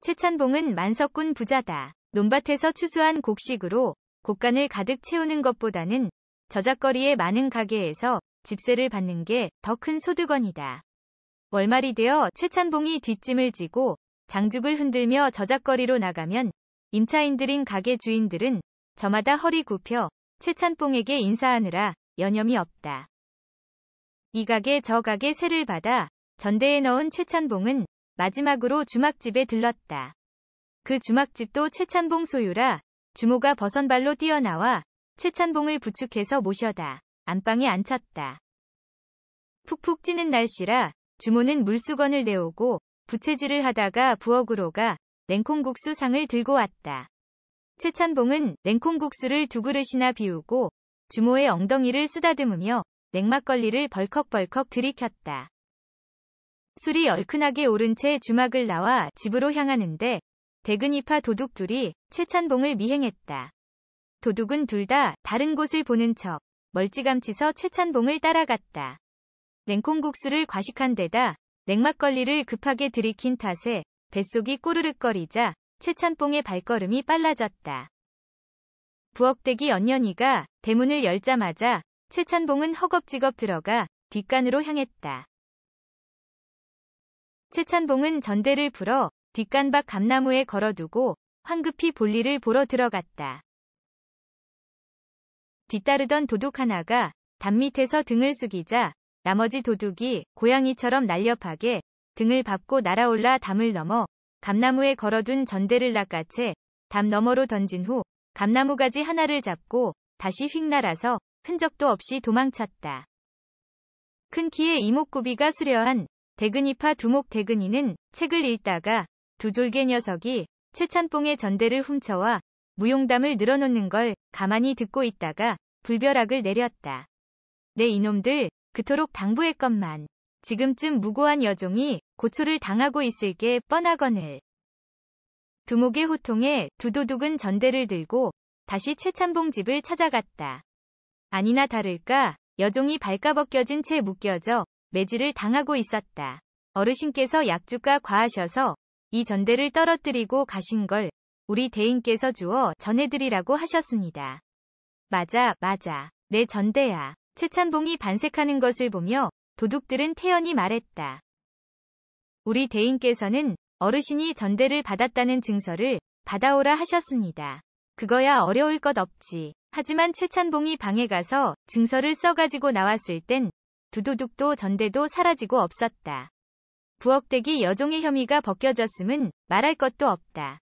최찬봉은 만석군 부자다. 논밭에서 추수한 곡식으로 곡간을 가득 채우는 것보다는 저작거리에 많은 가게에서 집세를 받는 게 더 큰 소득원이다. 월말이 되어 최찬봉이 뒷짐을 지고 장죽을 흔들며 저작거리로 나가면 임차인들인 가게 주인들은 저마다 허리 굽혀 최찬봉에게 인사하느라 여념이 없다. 이 가게 저 가게 세를 받아 전대에 넣은 최찬봉은 마지막으로 주막집에 들렀다. 그 주막집도 최찬봉 소유라 주모가 버선발로 뛰어나와 최찬봉을 부축해서 모셔다 안방에 앉혔다. 푹푹 찌는 날씨라 주모는 물수건을 내오고 부채질을 하다가 부엌으로 가 냉콩국수 상을 들고 왔다. 최찬봉은 냉콩국수를 두 그릇이나 비우고 주모의 엉덩이를 쓰다듬으며 냉막걸리를 벌컥벌컥 들이켰다. 술이 얼큰하게 오른 채 주막을 나와 집으로 향하는데 대근이파 도둑 둘이 최찬봉을 미행했다. 도둑은 둘 다 다른 곳을 보는 척 멀찌감치서 최찬봉을 따라갔다. 냉콩국수를 과식한 데다 냉막걸리를 급하게 들이킨 탓에 뱃속이 꼬르륵거리자 최찬봉의 발걸음이 빨라졌다. 부엌대기 연년이가 대문을 열자마자 최찬봉은 허겁지겁 들어가 뒷간으로 향했다. 최찬봉은 전대를 풀어 뒷간박 감나무에 걸어두고 황급히 볼일을 보러 들어갔다. 뒤따르던 도둑 하나가 담 밑에서 등을 숙이자 나머지 도둑이 고양이처럼 날렵하게 등을 밟고 날아올라 담을 넘어 감나무에 걸어둔 전대를 낚아채 담 너머로 던진 후 감나무 가지 하나를 잡고 다시 휙 날아서 흔적도 없이 도망쳤다. 큰 키에 이목구비가 수려한 대근이파 두목 대근이는 책을 읽다가 두 졸개 녀석이 최찬봉의 전대를 훔쳐와 무용담을 늘어놓는 걸 가만히 듣고 있다가 불벼락을 내렸다. 내 네, 이놈들 그토록 당부했건만 지금쯤 무고한 여종이 고초를 당하고 있을 게 뻔하거늘. 두목의 호통에 두도둑은 전대를 들고 다시 최찬봉 집을 찾아갔다. 아니나 다를까 여종이 발가벗겨진 채 묶여져 매질을 당하고 있었다. 어르신께서 약주가 과하셔서 이 전대를 떨어뜨리고 가신 걸 우리 대인께서 주어 전해드리라고 하셨습니다. 맞아, 맞아. 내 전대야. 최찬봉이 반색하는 것을 보며 도둑들은 태연히 말했다. 우리 대인께서는 어르신이 전대를 받았다는 증서를 받아오라 하셨습니다. 그거야 어려울 것 없지. 하지만 최찬봉이 방에 가서 증서를 써가지고 나왔을 땐 두도둑도 전대도 사라지고 없었다. 부엌대기 여종의 혐의가 벗겨졌음은 말할 것도 없다.